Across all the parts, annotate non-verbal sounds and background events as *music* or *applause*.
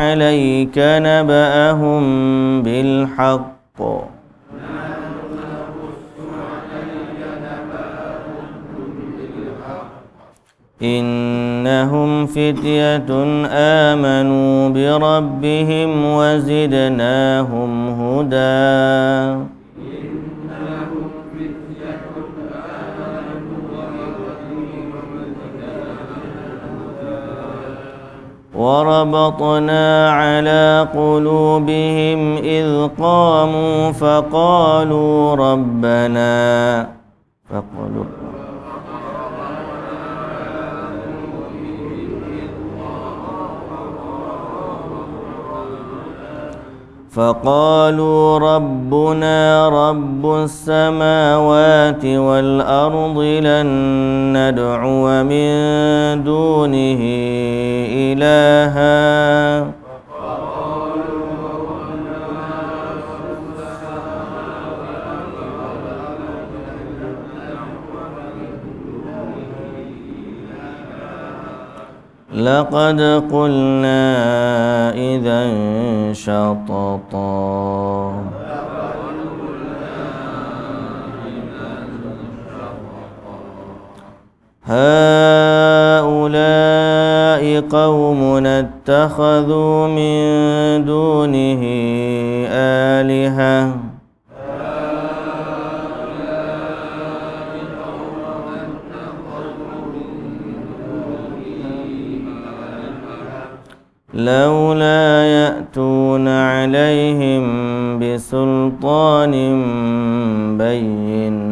عليك نبأهم بالحق إنهم فتية آمنوا بربهم وزدناهم هدى وربطنا على قلوبهم إذ قاموا فقالوا ربنا فقالوا فقالوا ربنا رب السماوات والأرض لن ندعو من دونه إلهًا لقد قلنا إذا شططا هؤلاء قوم اتخذوا من دونه آلهة لولا يأتون عليهم بسلطان بين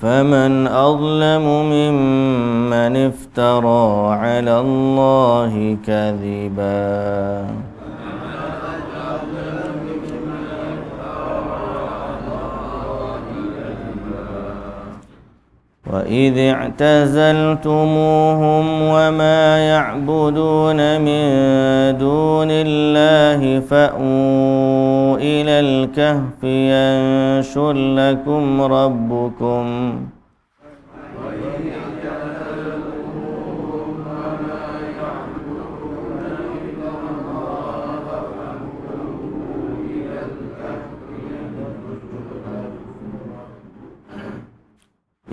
فمن أظلم ممن افترى على الله كذباً وإذ اعتزلتموهم وما يعبدون من دون الله فأووا إلى الكهف ينشر لكم ربكم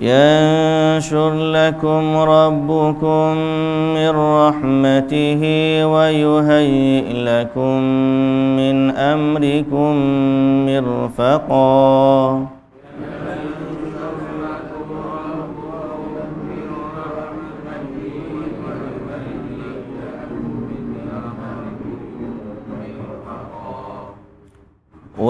ينشر لكم ربكم من رحمته ويهيئ لكم من أمركم مرفقاً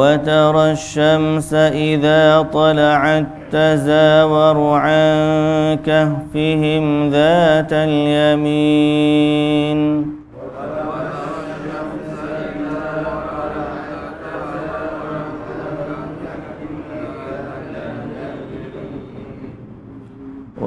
وترى الشمس إذا طلعت تزاور عن كهفهم ذات اليمين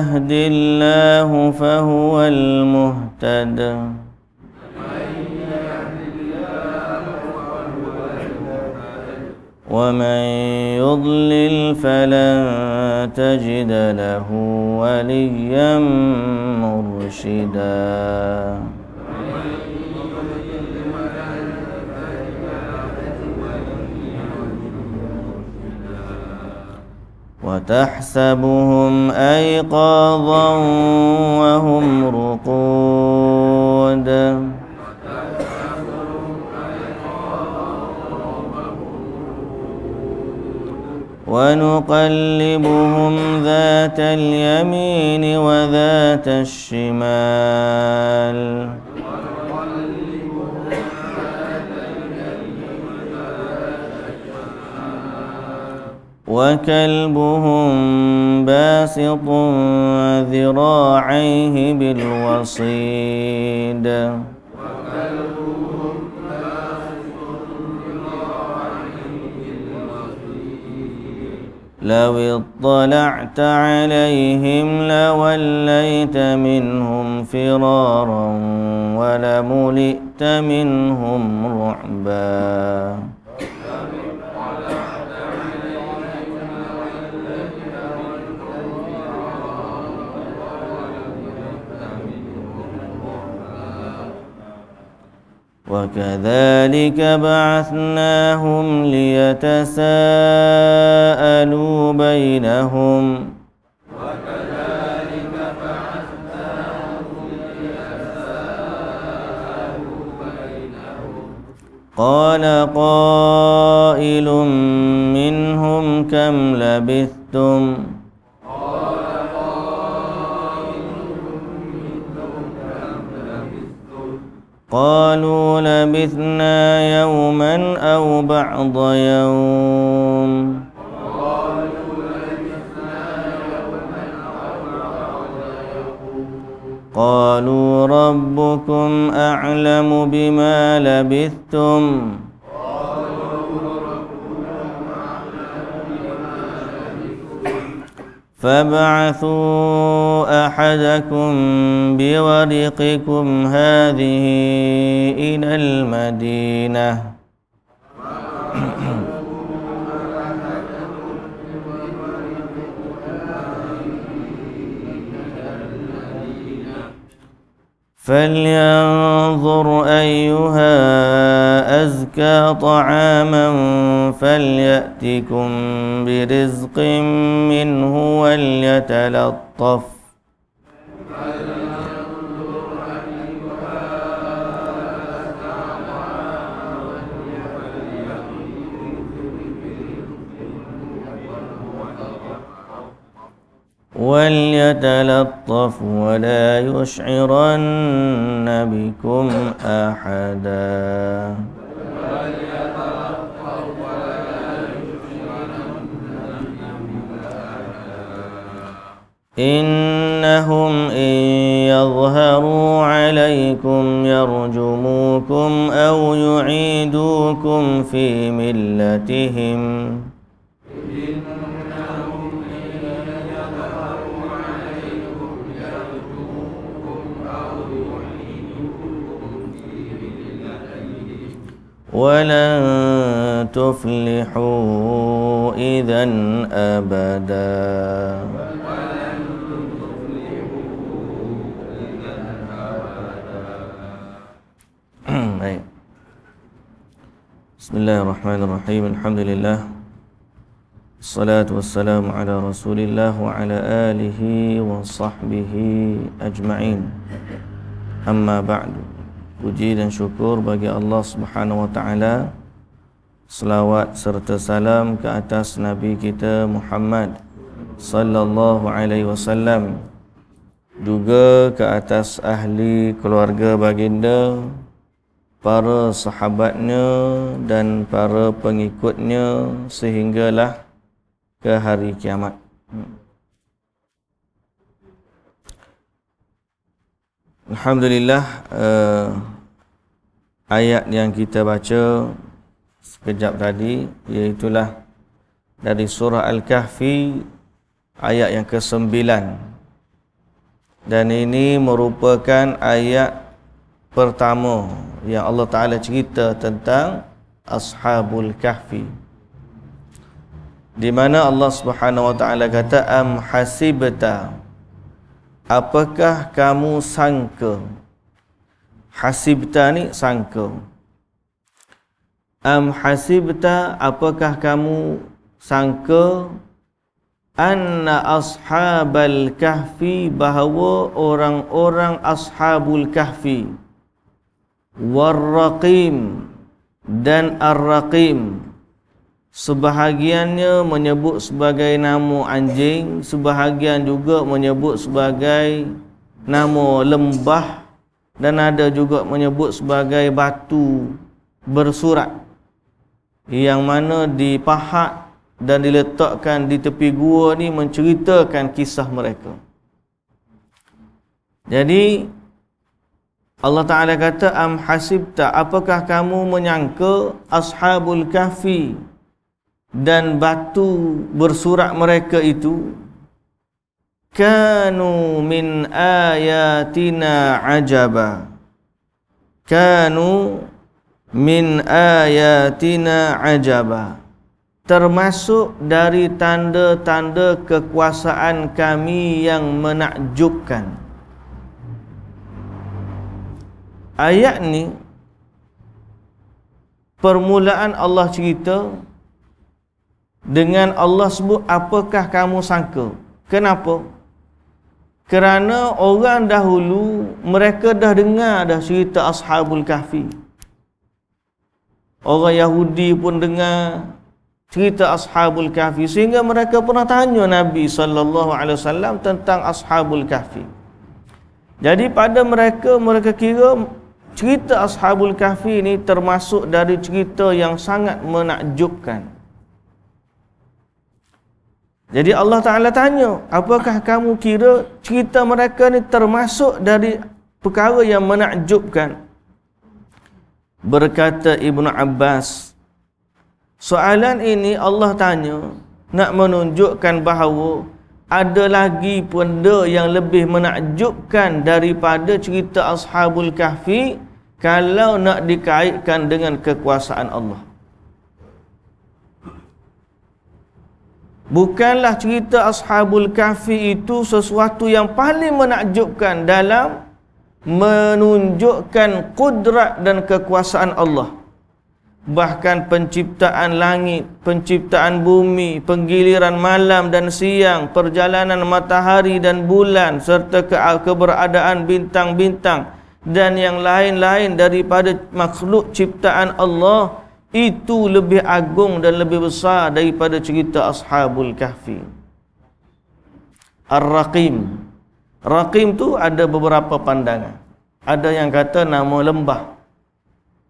يهد الله فهو المهتد ومن يضلل فلن تجد له وليا مرشدا تحسبهم أيقاظا وهم رقود ونقلبهم ذات اليمين وذات الشمال وكلبهم باسط ذراعيه بالوصيد لو اطلعت عليهم لوليت منهم فرارا ولملئت منهم رعبا وكذلك بعثناهم ليتساءلوا بينهم وكذلك بعثناهم ليتساءلوا بينهم قال قائل منهم كم لبثتم قالوا لبثنا يوما أو بعض يوم قالوا ربكم أعلم بما لبثتم قالوا ربكم أعلم بما لبثتم فابعثوا احدكم بورقكم هذه الى المدينه فلينظر أيها أزكى طعاما فليأتكم برزق منه وليتلطف وليتلطف ولا يشعرن بكم أحدا إنهم إن يظهروا عليكم يرجموكم أو يعيدوكم في ملتهم ولن تفلحوا إذا أبدا بسم الله الرحمن الرحيم الحمد لله الصلاة والسلام على رسول الله وعلى آله وصحبه أجمعين أما بعد puji dan syukur bagi Allah Subhanahu wa taala selawat serta salam ke atas nabi kita Muhammad sallallahu alaihi wasallam juga ke atas ahli keluarga baginda para sahabatnya dan para pengikutnya sehinggalah ke hari kiamat Alhamdulillah uh, ayat yang kita baca sekejap tadi iaitu dari surah Al-Kahfi ayat yang ke-9 dan ini merupakan ayat pertama yang Allah Taala cerita tentang Ashabul Kahfi di mana Allah Subhanahu Wa Taala kata am hasibta apakah kamu sangka hasibta ni sangka am hasibta apakah kamu sangka anna ashabal kahfi bahawa orang-orang ashabul kahfi warraqim dan arraqim Sebahagiannya menyebut sebagai nama anjing Sebahagian juga menyebut sebagai nama lembah Dan ada juga menyebut sebagai batu bersurat Yang mana dipahat dan diletakkan di tepi gua ni menceritakan kisah mereka Jadi Allah Ta'ala kata Am hasibta apakah kamu menyangka Ashabul kahfi dan batu bersurat mereka itu kanu min ayatina ajaba kanu min ayatina ajaba termasuk dari tanda-tanda kekuasaan kami yang menakjubkan ayat ni permulaan Allah cerita dengan Allah sebut apakah kamu sangka kenapa kerana orang dahulu mereka dah dengar dah cerita ashabul kahfi orang Yahudi pun dengar cerita ashabul kahfi sehingga mereka pernah tanya Nabi saw tentang ashabul kahfi jadi pada mereka mereka kira cerita ashabul kahfi ini termasuk dari cerita yang sangat menakjubkan jadi Allah Ta'ala tanya, apakah kamu kira cerita mereka ni termasuk dari perkara yang menakjubkan? Berkata Ibn Abbas, soalan ini Allah tanya, nak menunjukkan bahawa ada lagi benda yang lebih menakjubkan daripada cerita Ashabul Kahfi kalau nak dikaitkan dengan kekuasaan Allah. bukanlah cerita ashabul kahfi itu sesuatu yang paling menakjubkan dalam menunjukkan kudrat dan kekuasaan Allah bahkan penciptaan langit, penciptaan bumi, penggiliran malam dan siang, perjalanan matahari dan bulan serta keberadaan bintang-bintang dan yang lain-lain daripada makhluk ciptaan Allah itu lebih agung dan lebih besar daripada cerita Ashabul Kahfi. Ar-Raqim. Raqim tu ada beberapa pandangan. Ada yang kata nama lembah.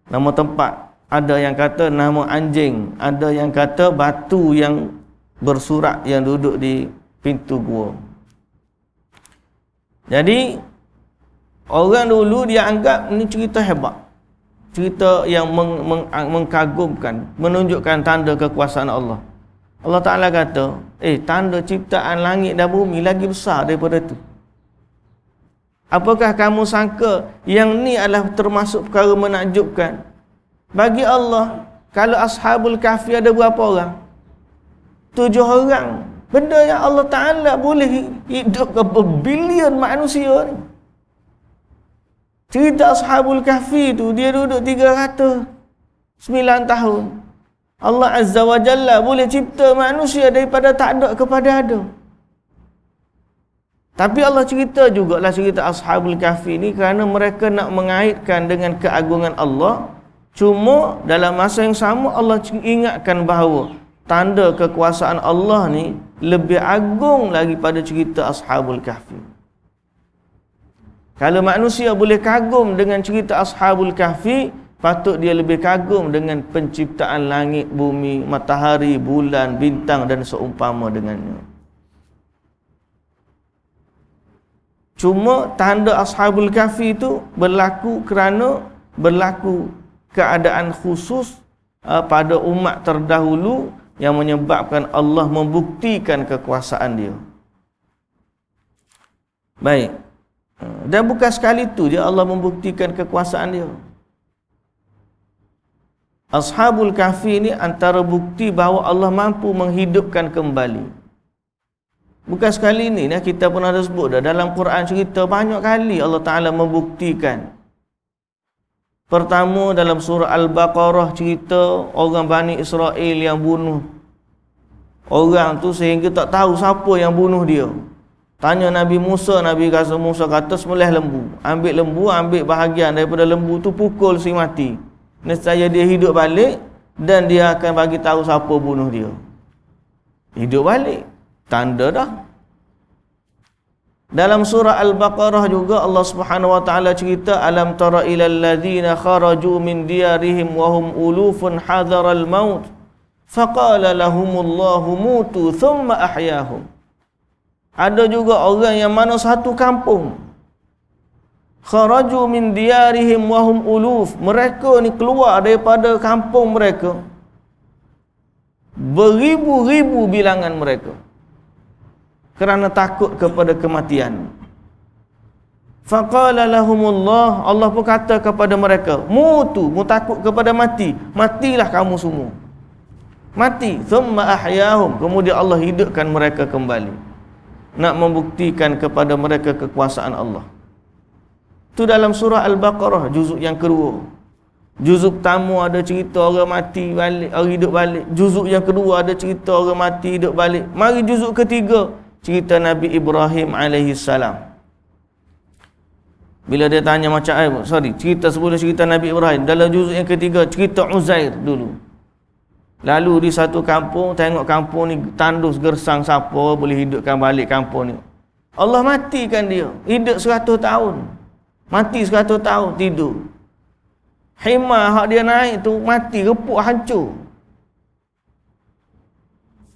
Nama tempat. Ada yang kata nama anjing. Ada yang kata batu yang bersurat yang duduk di pintu gua. Jadi, orang dulu dia anggap ini cerita hebat cerita yang meng, meng, ah, mengkagumkan menunjukkan tanda kekuasaan Allah Allah Ta'ala kata eh tanda ciptaan langit dan bumi lagi besar daripada itu apakah kamu sangka yang ni adalah termasuk perkara menakjubkan bagi Allah kalau ashabul kahfi ada berapa orang tujuh orang benda yang Allah Ta'ala boleh hidup ke berbilion manusia ni Cerita Ashabul Kahfi tu dia duduk 309 tahun. Allah Azza wa Jalla boleh cipta manusia daripada tak ada kepada ada. Tapi Allah cerita juga lah cerita Ashabul Kahfi ni kerana mereka nak mengaitkan dengan keagungan Allah. Cuma dalam masa yang sama Allah ingatkan bahawa tanda kekuasaan Allah ni lebih agung lagi pada cerita Ashabul Kahfi. Kalau manusia boleh kagum dengan cerita Ashabul Kahfi, patut dia lebih kagum dengan penciptaan langit, bumi, matahari, bulan, bintang dan seumpama dengannya. Cuma tanda Ashabul Kahfi itu berlaku kerana berlaku keadaan khusus uh, pada umat terdahulu yang menyebabkan Allah membuktikan kekuasaan dia. Baik. Ha, dan bukan sekali itu je Allah membuktikan kekuasaan dia. Ashabul Kahfi ini antara bukti bahawa Allah mampu menghidupkan kembali. Bukan sekali ini, nah kita pun ada sebut dah dalam Quran cerita banyak kali Allah Taala membuktikan. Pertama dalam surah Al-Baqarah cerita orang Bani Israel yang bunuh orang tu sehingga tak tahu siapa yang bunuh dia. Tanya Nabi Musa, Nabi kata Musa kata semulih lembu. Ambil lembu, ambil bahagian daripada lembu tu pukul si mati. Nescaya dia hidup balik dan dia akan bagi tahu siapa bunuh dia. Hidup balik. Tanda dah. Dalam surah Al-Baqarah juga Allah Subhanahu wa taala cerita alam tara ilal ladzina kharaju min diyarihim wa hum ulufun hadaral maut faqala lahumullahu mutu thumma ahyahum ada juga orang yang mana satu kampung kharaju min diarihim wa uluf mereka ni keluar daripada kampung mereka beribu-ribu bilangan mereka kerana takut kepada kematian faqala lahumullah Allah pun kata kepada mereka mutu mu takut kepada mati matilah kamu semua mati thumma ahyahum kemudian Allah hidupkan mereka kembali nak membuktikan kepada mereka kekuasaan Allah. Tu dalam surah Al-Baqarah juzuk yang kedua. Juzuk tamu ada cerita orang mati balik, orang hidup balik. Juzuk yang kedua ada cerita orang mati hidup balik. Mari juzuk ketiga, cerita Nabi Ibrahim alaihi salam. Bila dia tanya macam ai, eh, sorry, cerita sebelum cerita Nabi Ibrahim dalam juzuk yang ketiga cerita Uzair dulu. Lalu di satu kampung, tengok kampung ni tandus gersang siapa boleh hidupkan balik kampung ni. Allah matikan dia. Hidup 100 tahun. Mati 100 tahun tidur. Hima hak dia naik tu mati repuk hancur.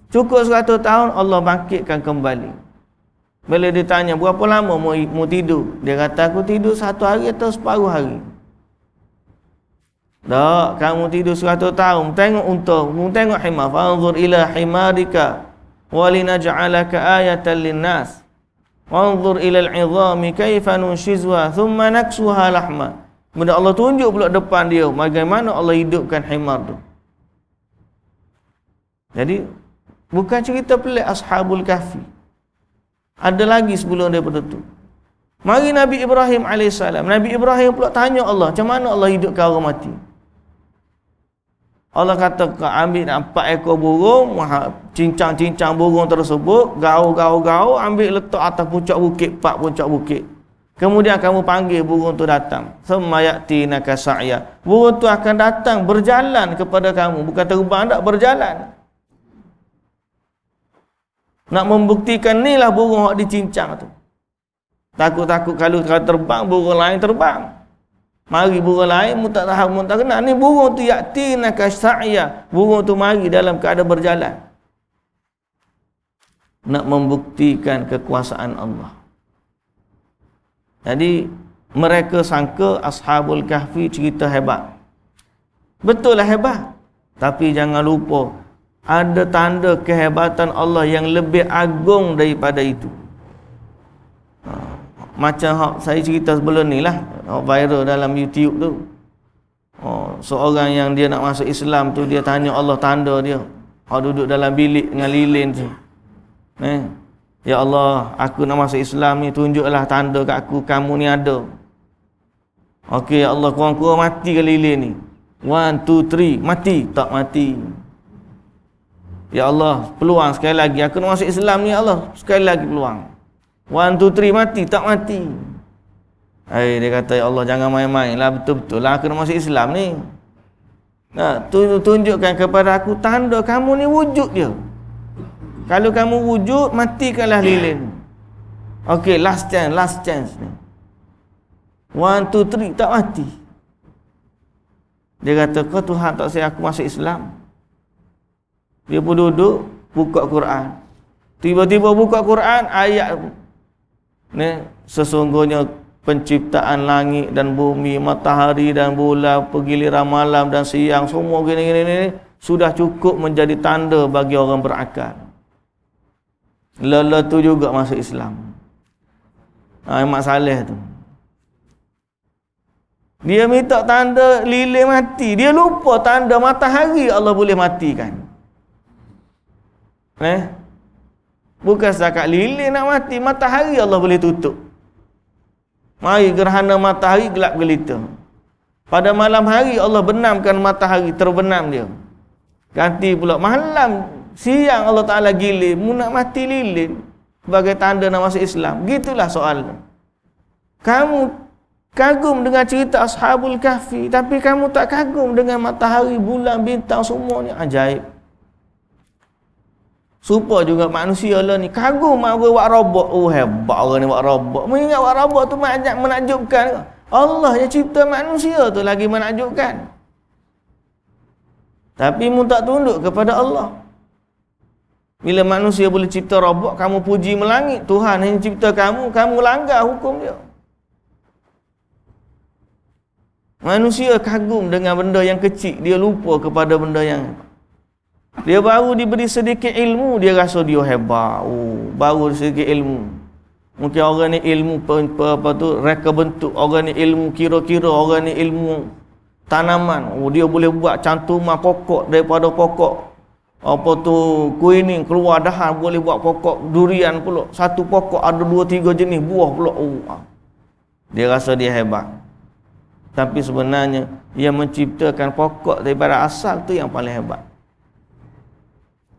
Cukup 100 tahun Allah bangkitkan kembali. Bila ditanya tanya berapa lama mau, mau tidur? Dia kata aku tidur satu hari atau separuh hari. Tak, kamu tidur seratus tahun. Tengok unta, tengok himar. Fanzur ila himarika. Walinaj'alaka ayatan linnas. Fanzur ila al'idhami kaifa shizwa, Thumma naksuha lahma. Benda Allah tunjuk pula depan dia. Bagaimana Allah hidupkan himar tu. Jadi, bukan cerita pelik ashabul kahfi. Ada lagi sebelum dia tu. Mari Nabi Ibrahim AS. Nabi Ibrahim pula tanya Allah. Macam mana Allah hidupkan orang mati? Allah kata kau ambil empat ekor burung cincang-cincang burung tersebut gaul-gaul-gaul ambil letak atas puncak bukit empat puncak bukit kemudian kamu panggil burung tu datang semayakti nakasaya burung tu akan datang berjalan kepada kamu bukan terbang tak berjalan nak membuktikan inilah burung yang dicincang tu takut-takut kalau terbang burung lain terbang mari burung lain mu tak tahu mu tak kenal ni burung tu yaktina ka sa'ya burung tu mari dalam keadaan berjalan nak membuktikan kekuasaan Allah jadi mereka sangka ashabul kahfi cerita hebat betul lah hebat tapi jangan lupa ada tanda kehebatan Allah yang lebih agung daripada itu. Ha macam hak saya cerita sebelum ni lah hak viral dalam YouTube tu oh, seorang yang dia nak masuk Islam tu dia tanya Allah tanda dia hak duduk dalam bilik dengan lilin tu eh? Ya Allah, aku nak masuk Islam ni tunjuklah tanda kat aku kamu ni ada. Okey ya Allah, kurang-kurang mati ke lilin ni? One, two, three, mati tak mati. Ya Allah, peluang sekali lagi aku nak masuk Islam ni ya Allah, sekali lagi peluang. One, two, three, mati. Tak mati. Hai, dia kata, Ya Allah, jangan main-main lah. Betul-betul lah, aku masuk Islam ni. Nah, tunjukkan kepada aku, tanda kamu ni wujud dia. Kalau kamu wujud, matikanlah lilin. Okay, last chance, last chance ni. One, two, three, tak mati. Dia kata, kau Tuhan tak saya aku masuk Islam. Dia pun duduk, buka Quran. Tiba-tiba buka Quran, ayat ni sesungguhnya penciptaan langit dan bumi, matahari dan bulan, pergiliran malam dan siang, semua gini-gini ni sudah cukup menjadi tanda bagi orang berakal. Lelah tu juga masuk Islam. Ah ha, masalah tu. Dia minta tanda lilin mati. Dia lupa tanda matahari Allah boleh matikan. Eh, Bukan setakat lilin nak mati, matahari Allah boleh tutup. Mari gerhana matahari gelap gelita. Pada malam hari Allah benamkan matahari, terbenam dia. Ganti pula malam, siang Allah Ta'ala gilir, mu nak mati lilin. Sebagai tanda nak masuk Islam. Gitulah soal. Kamu kagum dengan cerita Ashabul Kahfi, tapi kamu tak kagum dengan matahari, bulan, bintang, semuanya ajaib. Supa juga manusia lah ni kagum mak orang buat robot. Oh hebat orang ni buat robot. Mengingat buat robot tu banyak menakjubkan. Allah yang cipta manusia tu lagi menakjubkan. Tapi mu tak tunduk kepada Allah. Bila manusia boleh cipta robot, kamu puji melangit. Tuhan yang cipta kamu, kamu langgar hukum dia. Manusia kagum dengan benda yang kecil, dia lupa kepada benda yang dia baru diberi sedikit ilmu, dia rasa dia hebat. Oh, baru sedikit ilmu. Mungkin orang ni ilmu apa, apa tu, reka bentuk. Orang ni ilmu kira-kira, orang ni ilmu tanaman. Oh, dia boleh buat cantumah pokok daripada pokok. Apa tu, kuining keluar dahan boleh buat pokok durian pula. Satu pokok ada dua tiga jenis buah pula. Oh, ah. dia rasa dia hebat. Tapi sebenarnya, yang menciptakan pokok daripada asal tu yang paling hebat.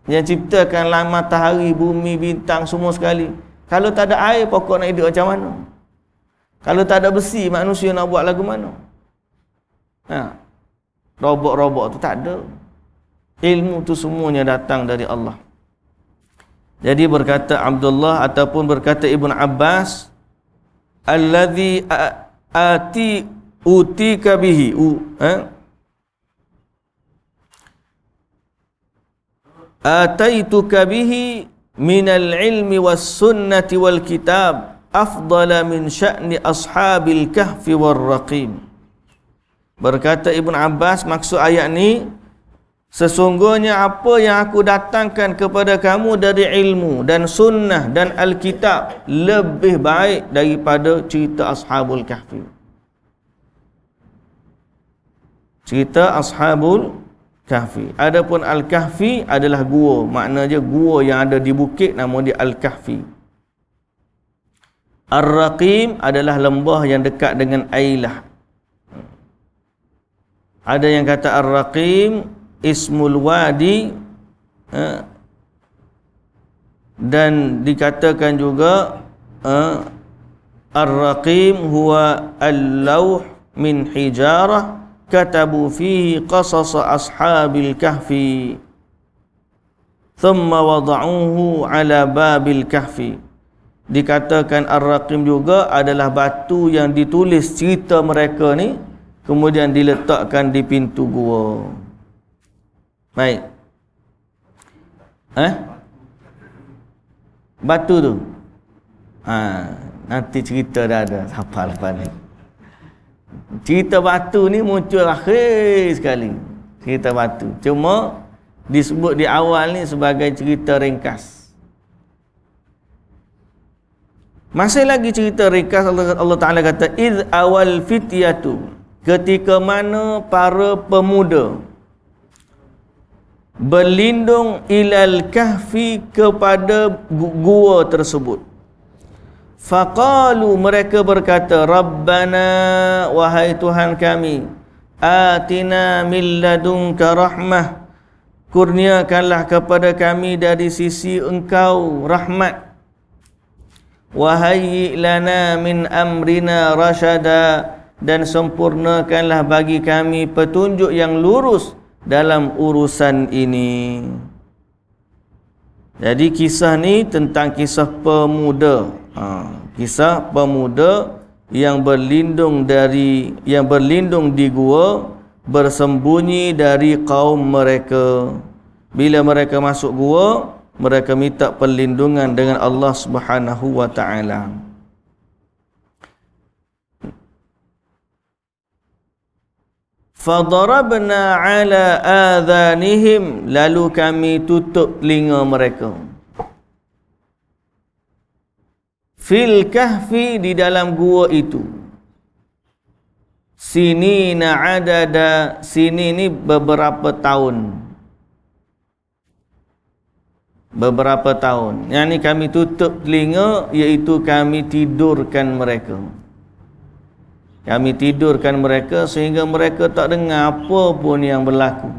Yang ciptakan langit matahari, bumi, bintang semua sekali. Kalau tak ada air pokok nak hidup macam mana? Kalau tak ada besi manusia nak buat lagu mana? Ha. Robot-robot tu tak ada. Ilmu tu semuanya datang dari Allah. Jadi berkata Abdullah ataupun berkata Ibn Abbas alladhi ati utika bihi u, ha? ataituka min al ilmi was sunnati wal kitab afzal min shan' sya'ni ashabil kahfi war raqim berkata Ibn abbas maksud ayat ni sesungguhnya apa yang aku datangkan kepada kamu dari ilmu dan sunnah dan al-kitab lebih baik daripada cerita ashabul kahfi cerita ashabul Kahfi. Adapun Al-Kahfi adalah gua. Maknanya gua yang ada di bukit nama dia Al-Kahfi. Ar-Raqim adalah lembah yang dekat dengan Ailah. Ada yang kata Ar-Raqim ismul wadi eh, dan dikatakan juga eh, Ar-Raqim huwa al-lawh min hijarah katabu fihi qasas ashabil kahfi thumma wada'uhu ala babil kahfi dikatakan ar-raqim juga adalah batu yang ditulis cerita mereka ni kemudian diletakkan di pintu gua baik eh batu tu ha nanti cerita dah ada siapa lepas ni cerita batu ni muncul akhir sekali cerita batu cuma disebut di awal ni sebagai cerita ringkas masih lagi cerita ringkas Allah, Allah Taala kata iz awal fityatu ketika mana para pemuda berlindung ilal kahfi kepada gua tersebut faqalu mereka berkata rabbana wahai tuhan kami atina min ladunka rahmah kurniakanlah kepada kami dari sisi engkau rahmat wahai lana min amrina rashada dan sempurnakanlah bagi kami petunjuk yang lurus dalam urusan ini jadi kisah ni tentang kisah pemuda Ha, kisah pemuda yang berlindung dari yang berlindung di gua bersembunyi dari kaum mereka. Bila mereka masuk gua, mereka minta perlindungan dengan Allah Subhanahu wa taala. Fadarabna ala adhanihim lalu kami tutup telinga mereka. fil kahfi di dalam gua itu sini na ada adada sini ni beberapa tahun beberapa tahun yang ni kami tutup telinga iaitu kami tidurkan mereka kami tidurkan mereka sehingga mereka tak dengar apa pun yang berlaku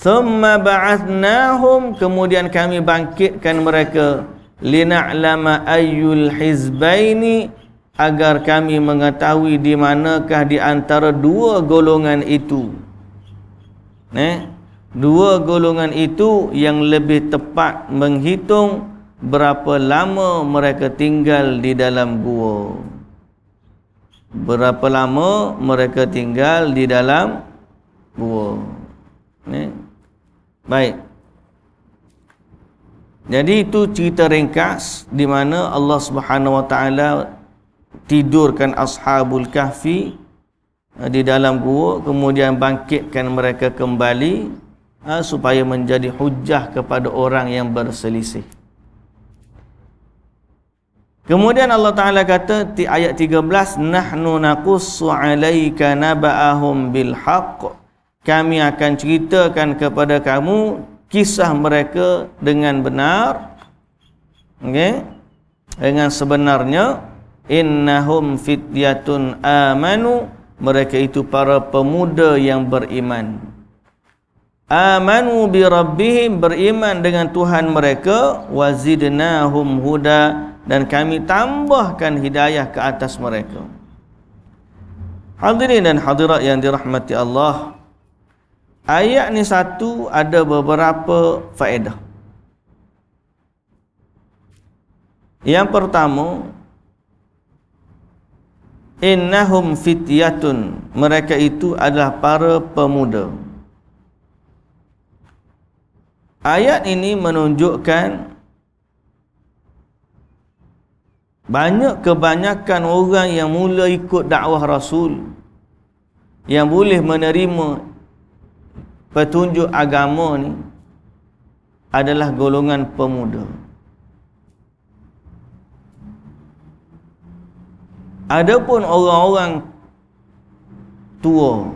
thumma ba'athnahum kemudian kami bangkitkan mereka lina'lama ayyul hizbaini agar kami mengetahui di manakah di antara dua golongan itu eh dua golongan itu yang lebih tepat menghitung berapa lama mereka tinggal di dalam gua berapa lama mereka tinggal di dalam gua eh Baik. Jadi itu cerita ringkas di mana Allah Subhanahu Wa Taala tidurkan ashabul kahfi eh, di dalam gua kemudian bangkitkan mereka kembali eh, supaya menjadi hujah kepada orang yang berselisih. Kemudian Allah Taala kata di ayat 13 nahnu naqussu 'alaika naba'ahum bil haqq kami akan ceritakan kepada kamu kisah mereka dengan benar okey dengan sebenarnya innahum fityatun amanu mereka itu para pemuda yang beriman amanu bi rabbihim beriman dengan tuhan mereka wazidnahum huda dan kami tambahkan hidayah ke atas mereka hadirin dan hadirat yang dirahmati Allah Ayat ni satu ada beberapa faedah. Yang pertama, innahum fityatun. Mereka itu adalah para pemuda. Ayat ini menunjukkan banyak kebanyakan orang yang mula ikut dakwah Rasul yang boleh menerima petunjuk agama ni adalah golongan pemuda. Adapun orang-orang tua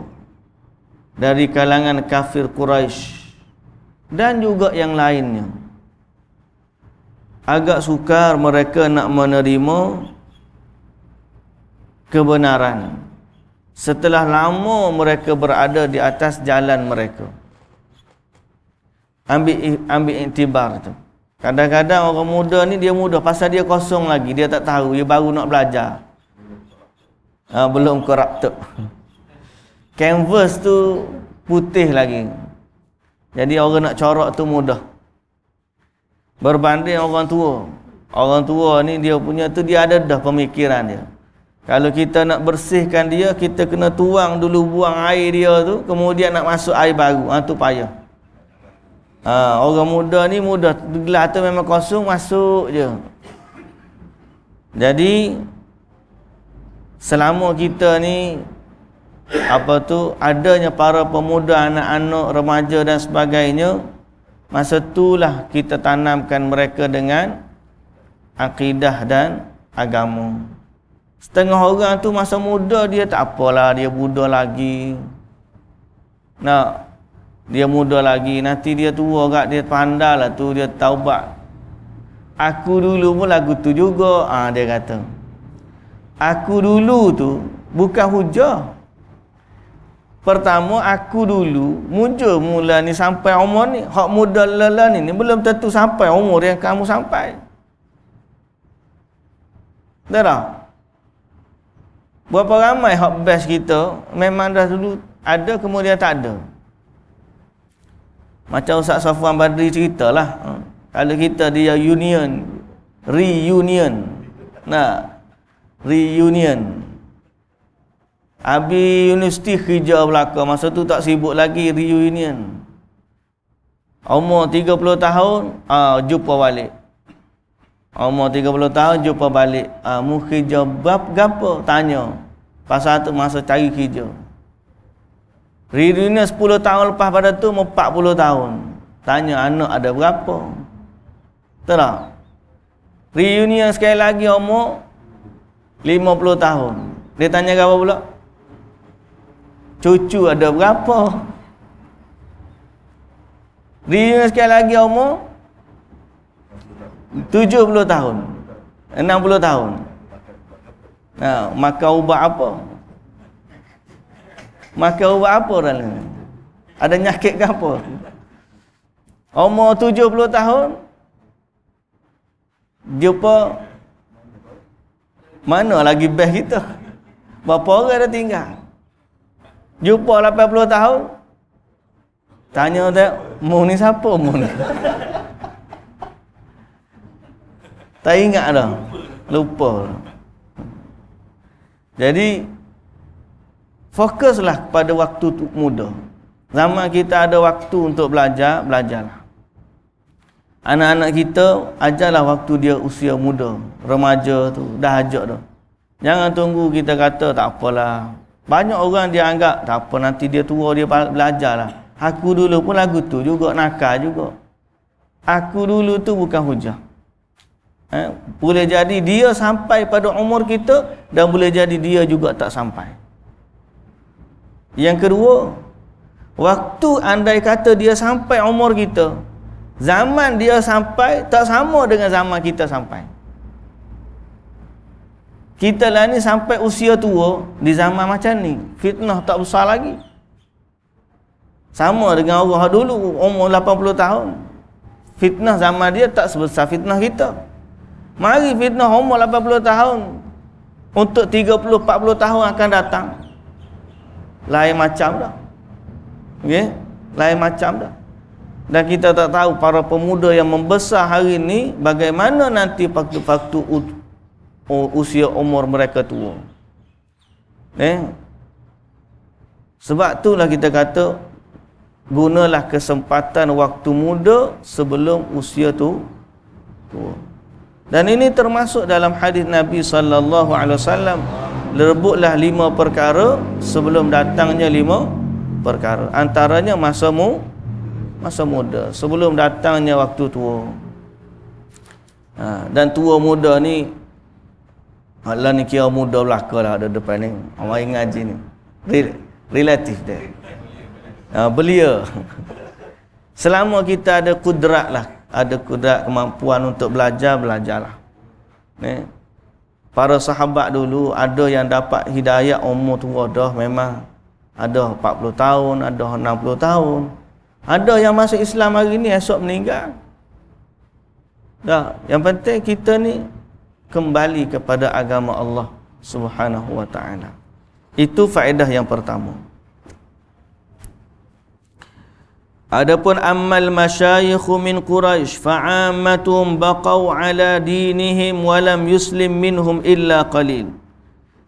dari kalangan kafir Quraisy dan juga yang lainnya agak sukar mereka nak menerima kebenaran setelah lama mereka berada di atas jalan mereka ambil ambil intibar tu kadang-kadang orang muda ni dia muda pasal dia kosong lagi dia tak tahu dia baru nak belajar ha, belum corrupted *laughs* canvas tu putih lagi jadi orang nak corak tu mudah berbanding orang tua orang tua ni dia punya tu dia ada dah pemikiran dia kalau kita nak bersihkan dia, kita kena tuang dulu buang air dia tu, kemudian nak masuk air baru. Ha tu payah. Ha, orang muda ni mudah gelas tu memang kosong masuk je. Jadi selama kita ni apa tu adanya para pemuda anak-anak remaja dan sebagainya masa itulah kita tanamkan mereka dengan akidah dan agama. Setengah orang tu masa muda dia tak apalah, dia muda lagi. Nak dia muda lagi, nanti dia tua agak dia pandalah tu dia taubat. Aku dulu pun lagu tu juga, ah ha, dia kata. Aku dulu tu bukan hujah. Pertama aku dulu muncul mula ni sampai umur ni, hak muda lala ni, ni belum tentu sampai umur yang kamu sampai. Dah tak? Berapa ramai hot best kita memang dah dulu ada kemudian tak ada. Macam Ustaz Safuan Badri lah. Kalau kita dia union, reunion. Nah, reunion. Abi universiti kerja belaka masa tu tak sibuk lagi reunion. Umur 30 tahun, ah jumpa balik. Umur puluh tahun jumpa balik ah uh, mu kerja bab gapo tanya. Pasal tu masa cari kerja. Ririnya sepuluh tahun lepas pada tu empat puluh tahun. Tanya anak ada berapa? Tak. Reunion sekali lagi umur 50 tahun. Dia tanya apa pula? Cucu ada berapa? Reunion sekali lagi umur 70 tahun 60 tahun nah, maka ubat apa? Maka ubat apa dalam Ada nyakit ke apa? Umur 70 tahun Jumpa Mana lagi best kita? Berapa orang dah tinggal? Jumpa 80 tahun Tanya dia, mu ni siapa mu ni? Tak ingat dah. Lupa. Jadi fokuslah pada waktu muda. Zaman kita ada waktu untuk belajar, belajar. Anak-anak kita ajarlah waktu dia usia muda, remaja tu, dah ajak tu. Jangan tunggu kita kata tak apalah. Banyak orang dia anggap tak apa nanti dia tua dia belajarlah. Aku dulu pun lagu tu juga nakal juga. Aku dulu tu bukan hujah. Eh, boleh jadi dia sampai pada umur kita dan boleh jadi dia juga tak sampai. Yang kedua, waktu andai kata dia sampai umur kita, zaman dia sampai tak sama dengan zaman kita sampai. Kita lah ni sampai usia tua di zaman macam ni, fitnah tak besar lagi. Sama dengan orang dulu umur 80 tahun. Fitnah zaman dia tak sebesar fitnah kita. Mari fitnah umur 80 tahun Untuk 30-40 tahun akan datang Lain macam dah okay? Lain macam dah Dan kita tak tahu para pemuda yang membesar hari ini Bagaimana nanti waktu-waktu usia umur mereka tua eh? Sebab itulah kita kata Gunalah kesempatan waktu muda sebelum usia tu tua dan ini termasuk dalam hadis Nabi saw. alaihi lerebutlah lima perkara sebelum datangnya lima perkara antaranya masa mu masa muda sebelum datangnya waktu tua ha, dan tua muda ni Allah ni kira muda belaka lah ada depan ni orang yang ngaji ni Rel relatif dia ha, belia *laughs* selama kita ada kudrat lah ada kudrat kemampuan untuk belajar, belajarlah. Ya. Para sahabat dulu ada yang dapat hidayah umur tua dah memang ada 40 tahun, ada 60 tahun. Ada yang masuk Islam hari ni esok meninggal. Dah, yang penting kita ni kembali kepada agama Allah Subhanahu wa taala. Itu faedah yang pertama. Adapun amal masyayikh min Quraisy fa'ammatum baqau ala dinihim wa lam yuslim minhum illa qalil.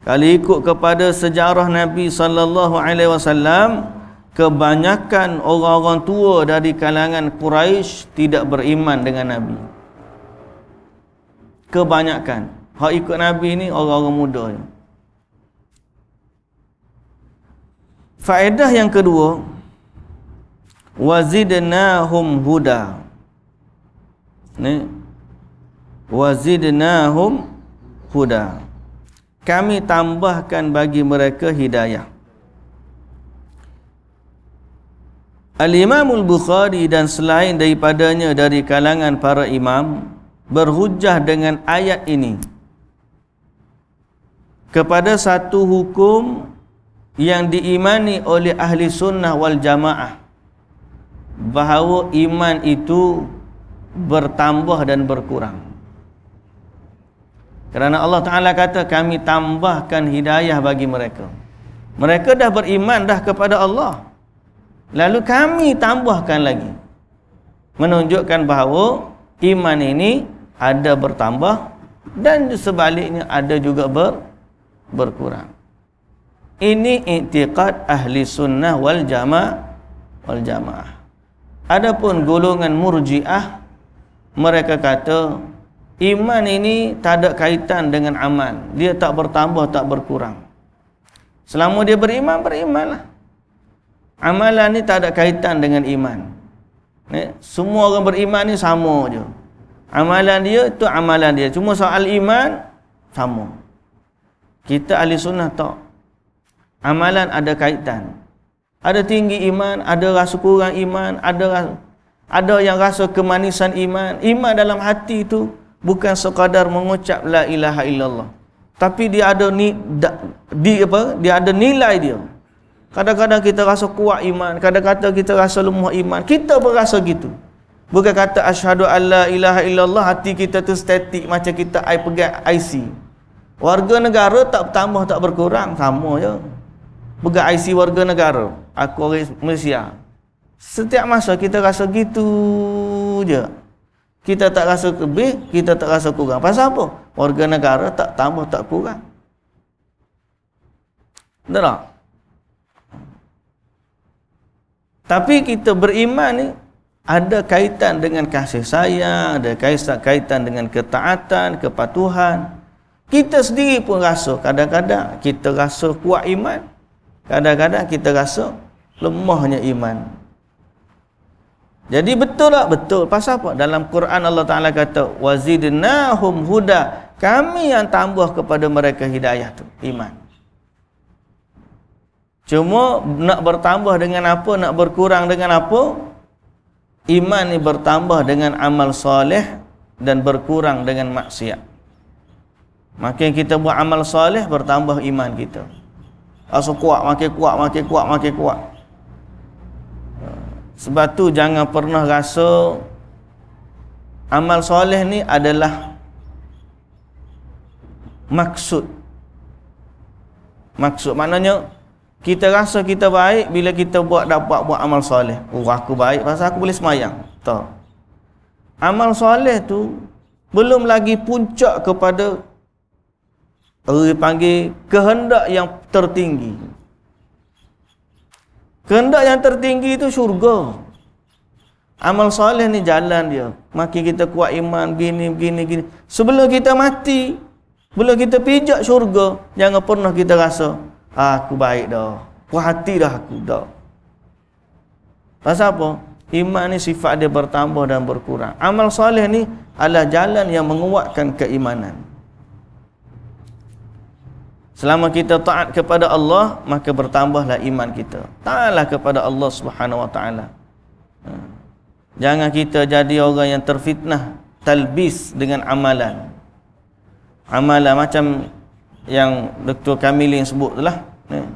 Kalau ikut kepada sejarah Nabi sallallahu alaihi wasallam kebanyakan orang-orang tua dari kalangan Quraisy tidak beriman dengan Nabi. Kebanyakan hak ikut Nabi ni orang-orang muda. Faedah yang kedua, Wazidna hum huda Wazidna hum huda kami tambahkan bagi mereka hidayah Al-Imamul Bukhari dan selain daripadanya dari kalangan para imam berhujah dengan ayat ini kepada satu hukum yang diimani oleh ahli sunnah wal jamaah bahawa iman itu bertambah dan berkurang kerana Allah Ta'ala kata kami tambahkan hidayah bagi mereka mereka dah beriman dah kepada Allah lalu kami tambahkan lagi menunjukkan bahawa iman ini ada bertambah dan sebaliknya ada juga ber, berkurang ini i'tiqad ahli sunnah wal jamaah wal jamaah Adapun golongan murjiah mereka kata iman ini tak ada kaitan dengan amal. Dia tak bertambah tak berkurang. Selama dia beriman berimanlah. Amalan ni tak ada kaitan dengan iman. semua orang beriman ni sama je. Amalan dia itu amalan dia. Cuma soal iman sama. Kita ahli sunnah tak. Amalan ada kaitan. Ada tinggi iman, ada rasa kurang iman, ada ada yang rasa kemanisan iman. Iman dalam hati itu bukan sekadar mengucap la ilaha illallah. Tapi dia ada ni da, di apa? Dia ada nilai dia. Kadang-kadang kita rasa kuat iman, kadang-kadang kita rasa lemah iman. Kita rasa gitu. Bukan kata asyhadu alla ilaha illallah hati kita tu statik macam kita ai pegat IC. Warga negara tak bertambah tak berkurang sama je. Pegat IC warga negara aku orang Malaysia setiap masa kita rasa gitu je kita tak rasa lebih, kita tak rasa kurang pasal apa? warga negara tak tambah tak kurang betul tak? tapi kita beriman ni ada kaitan dengan kasih sayang ada kaitan, kaitan dengan ketaatan kepatuhan kita sendiri pun rasa kadang-kadang kita rasa kuat iman kadang-kadang kita rasa lemahnya iman jadi betul tak betul pasal apa dalam Quran Allah Taala kata wazidnahum huda kami yang tambah kepada mereka hidayah tu iman cuma nak bertambah dengan apa nak berkurang dengan apa iman ni bertambah dengan amal soleh dan berkurang dengan maksiat makin kita buat amal soleh bertambah iman kita rasa kuat makin kuat makin kuat makin kuat sebab tu jangan pernah rasa amal soleh ni adalah maksud maksud maknanya kita rasa kita baik bila kita buat dapat buat amal soleh oh aku baik pasal aku boleh semayang tak amal soleh tu belum lagi puncak kepada Lalu dipanggil kehendak yang tertinggi. Kehendak yang tertinggi itu syurga. Amal soleh ni jalan dia. Makin kita kuat iman, gini, gini, gini. Sebelum kita mati, sebelum kita pijak syurga, jangan pernah kita rasa, ah, aku baik dah. Puas hati dah aku dah. Pasal apa? Iman ni sifat dia bertambah dan berkurang. Amal soleh ni adalah jalan yang menguatkan keimanan. Selama kita taat kepada Allah, maka bertambahlah iman kita. Taatlah kepada Allah Subhanahu Wa Taala. Hmm. Jangan kita jadi orang yang terfitnah talbis dengan amalan. Amalan macam yang Dr. Kamil yang sebut telah. Hmm.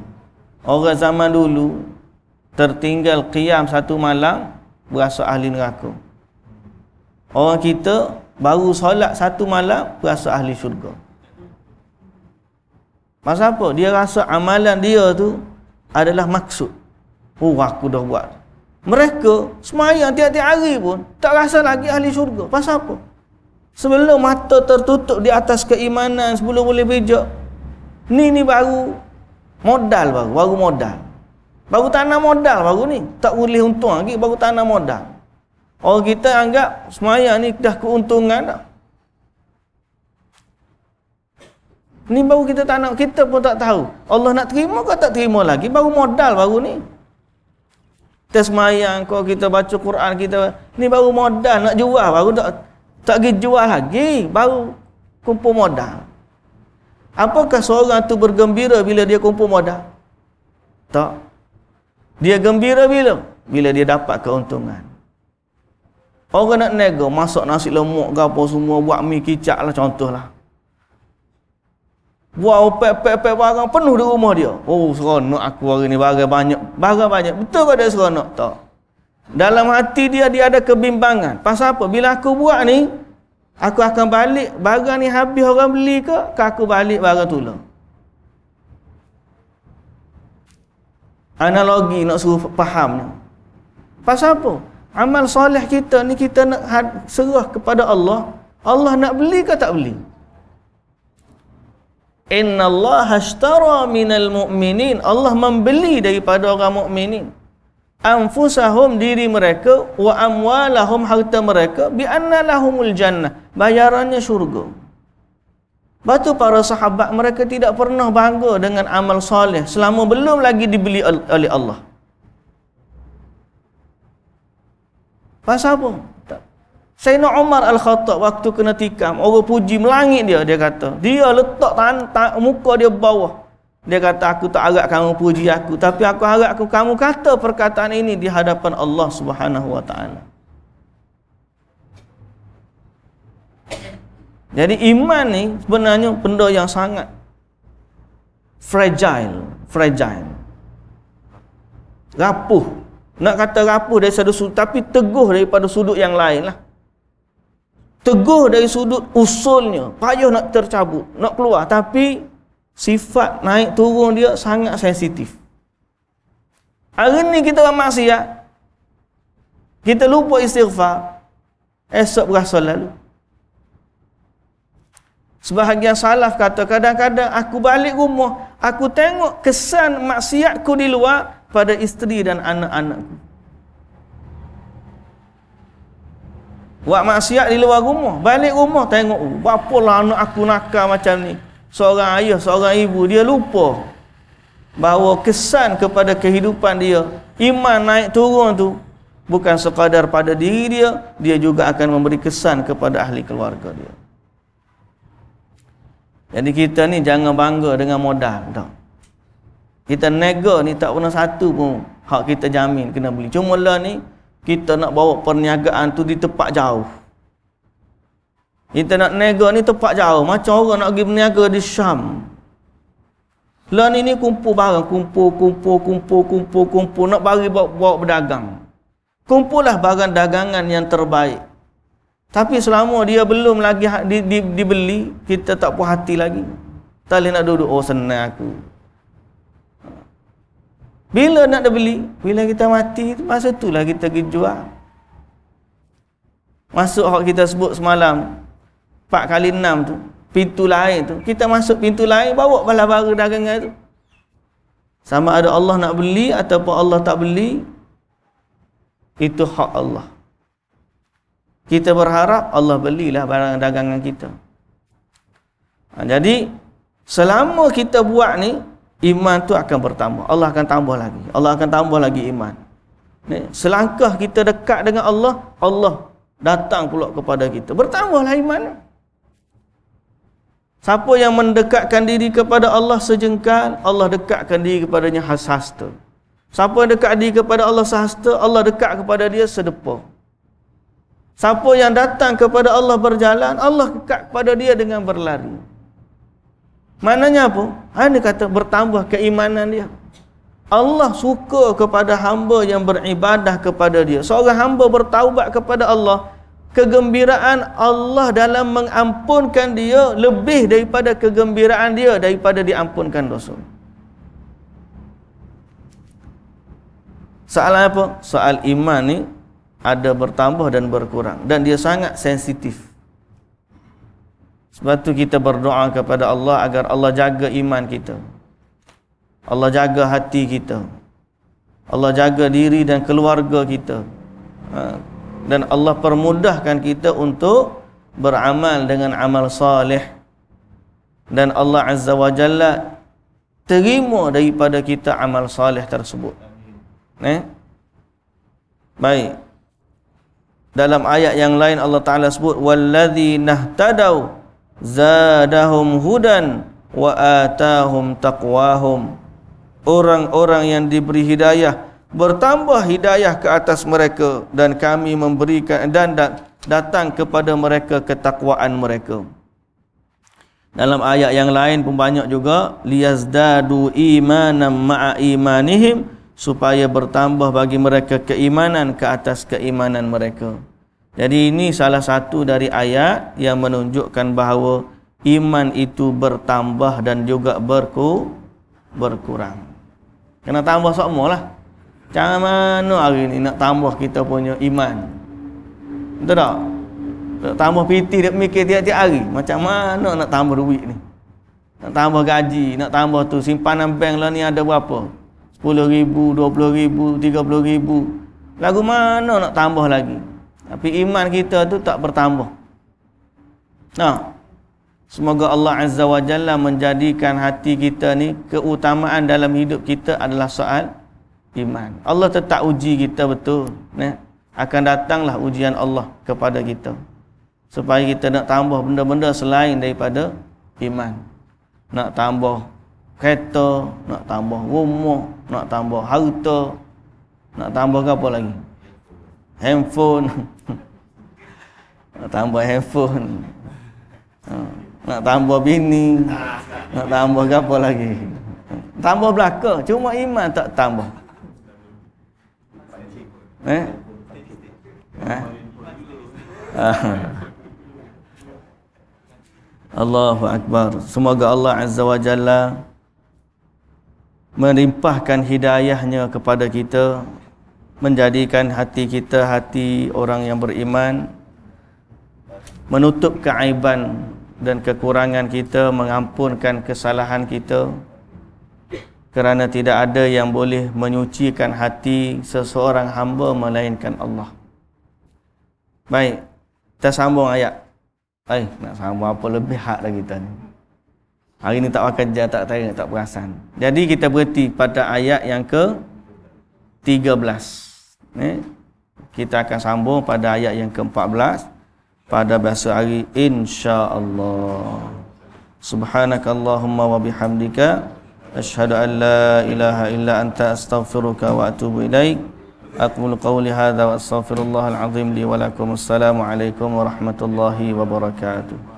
Orang zaman dulu tertinggal qiyam satu malam berasa ahli neraka. Orang kita baru solat satu malam berasa ahli syurga. Masa apa? Dia rasa amalan dia tu adalah maksud. Oh, aku dah buat. Mereka semayang tiap-tiap hari pun tak rasa lagi ahli syurga. Pasal apa? Sebelum mata tertutup di atas keimanan, sebelum boleh bijak. Ni ni baru modal baru, baru modal. Baru tanah modal baru ni. Tak boleh untung lagi, baru tanah modal. Orang kita anggap semayang ni dah keuntungan dah. Ni baru kita tak nak, kita pun tak tahu. Allah nak terima ke tak terima lagi? Baru modal baru ni. tes semayang kau, kita baca Quran, kita... Ni baru modal, nak jual baru tak... Tak pergi jual lagi, baru kumpul modal. Apakah seorang tu bergembira bila dia kumpul modal? Tak. Dia gembira bila? Bila dia dapat keuntungan. Orang nak nego, masuk nasi lemak ke apa semua, buat mie kicap lah contoh lah. Wow, pet pet pet barang penuh di rumah dia. Oh, seronok aku hari ni barang banyak. Barang banyak. Betul ke dia seronok? Tak. Dalam hati dia dia ada kebimbangan. Pasal apa? Bila aku buat ni, aku akan balik barang ni habis orang beli ke? ke aku balik barang tulang. Analogi nak suruh faham ni. Pasal apa? Amal soleh kita ni kita nak serah kepada Allah. Allah nak beli ke tak beli? Inna Allah ashtara minal mu'minin. Allah membeli daripada orang mu'minin. Anfusahum diri mereka wa amwalahum harta mereka bi anna lahumul jannah. Bayarannya syurga. Batu para sahabat mereka tidak pernah bangga dengan amal soleh selama belum lagi dibeli oleh Allah. Pasal apa? Sayyidina Umar Al-Khattab waktu kena tikam, orang puji melangit dia, dia kata. Dia letak tan, tan, muka dia bawah. Dia kata, aku tak harap kamu puji aku. Tapi aku harap aku, kamu kata perkataan ini di hadapan Allah Subhanahu Wa Taala. Jadi iman ni sebenarnya benda yang sangat fragile. fragile. Rapuh. Nak kata rapuh dari sudut, tapi teguh daripada sudut yang lain lah teguh dari sudut usulnya payah nak tercabut nak keluar tapi sifat naik turun dia sangat sensitif hari ni kita orang maksiat kita lupa istighfar esok berasa lalu sebahagian salaf kata kadang-kadang aku balik rumah aku tengok kesan maksiatku di luar pada isteri dan anak-anakku Buat maksiat di luar rumah. Balik rumah tengok. Oh, Bapalah anak aku nakal macam ni. Seorang ayah, seorang ibu. Dia lupa. Bahawa kesan kepada kehidupan dia. Iman naik turun tu. Bukan sekadar pada diri dia. Dia juga akan memberi kesan kepada ahli keluarga dia. Jadi kita ni jangan bangga dengan modal. Tak. Kita nega ni tak pernah satu pun hak kita jamin kena beli. Cuma lah ni kita nak bawa perniagaan tu di tempat jauh kita nak nego ni tempat jauh macam orang nak pergi berniaga di Syam lah ni ni kumpul barang kumpul kumpul kumpul kumpul kumpul nak bagi bawa, bawa berdagang kumpullah barang dagangan yang terbaik tapi selama dia belum lagi dibeli ha- di, di kita tak puas hati lagi tak boleh nak duduk oh senang aku bila nak dia beli? Bila kita mati, masa itulah kita pergi jual. Masuk orang kita sebut semalam, 4 kali 6 tu, pintu lain tu. Kita masuk pintu lain, bawa bala barang dagangan tu. Sama ada Allah nak beli ataupun Allah tak beli, itu hak Allah. Kita berharap Allah belilah barang dagangan kita. Ha, jadi, selama kita buat ni, iman tu akan bertambah. Allah akan tambah lagi. Allah akan tambah lagi iman. Selangkah kita dekat dengan Allah, Allah datang pula kepada kita. Bertambahlah iman. Siapa yang mendekatkan diri kepada Allah sejengkal, Allah dekatkan diri kepadanya hasasta. Siapa yang dekat diri kepada Allah sehasta, Allah dekat kepada dia sedepa. Siapa yang datang kepada Allah berjalan, Allah dekat kepada dia dengan berlari. Maknanya apa? Hanya kata bertambah keimanan dia. Allah suka kepada hamba yang beribadah kepada dia. Seorang hamba bertaubat kepada Allah, kegembiraan Allah dalam mengampunkan dia lebih daripada kegembiraan dia daripada diampunkan dosa. Soalan apa? Soal iman ni ada bertambah dan berkurang dan dia sangat sensitif. Sebab tu kita berdoa kepada Allah agar Allah jaga iman kita. Allah jaga hati kita. Allah jaga diri dan keluarga kita. Ha. Dan Allah permudahkan kita untuk beramal dengan amal salih. Dan Allah Azza wa Jalla terima daripada kita amal salih tersebut. Eh? Baik. Dalam ayat yang lain Allah Ta'ala sebut, وَالَّذِي نَهْتَدَوْا zadahum hudan wa atahum taqwahum orang-orang yang diberi hidayah bertambah hidayah ke atas mereka dan kami memberikan dan datang kepada mereka ketakwaan mereka dalam ayat yang lain pun banyak juga liyazdadu imanan ma'a imanihim supaya bertambah bagi mereka keimanan ke atas keimanan mereka jadi ini salah satu dari ayat yang menunjukkan bahawa iman itu bertambah dan juga berku berkurang. Kena tambah semua lah. Jangan mana hari ni nak tambah kita punya iman. Betul tak? Nak tambah piti dia mikir tiap-tiap hari. Macam mana nak tambah duit ni? Nak tambah gaji, nak tambah tu simpanan bank lah ni ada berapa? 10 ribu, 20 ribu, 30 ribu. Lagu mana nak tambah lagi? tapi iman kita tu tak bertambah nah semoga Allah azza wajalla menjadikan hati kita ni keutamaan dalam hidup kita adalah soal iman Allah tetap uji kita betul nah akan datanglah ujian Allah kepada kita supaya kita nak tambah benda-benda selain daripada iman nak tambah kereta, nak tambah rumah, nak tambah harta, nak tambah apa lagi? Handphone. Nak tambah handphone. Ha. Nak tambah bini. Nak tambah apa lagi. Tambah belaka. Cuma iman tak tambah. Eh? Eh? *laughs* Allahu Akbar. Semoga Allah Azza wa Jalla merimpahkan hidayahnya kepada kita menjadikan hati kita hati orang yang beriman menutup keaiban dan kekurangan kita mengampunkan kesalahan kita kerana tidak ada yang boleh menyucikan hati seseorang hamba melainkan Allah baik kita sambung ayat Ay, eh, nak sambung apa lebih hak lagi kita ni hari ni tak makan jatah tak tanya tak perasan jadi kita berhenti pada ayat yang ke 13 eh? kita akan sambung pada ayat yang ke 14 pada bahasa hari insyaallah subhanakallahumma wa bihamdika ashhadu an la ilaha illa anta astaghfiruka wa atubu ilaik aqul qawli hadha wa astaghfirullahal azim li wa lakum assalamu alaikum warahmatullahi wabarakatuh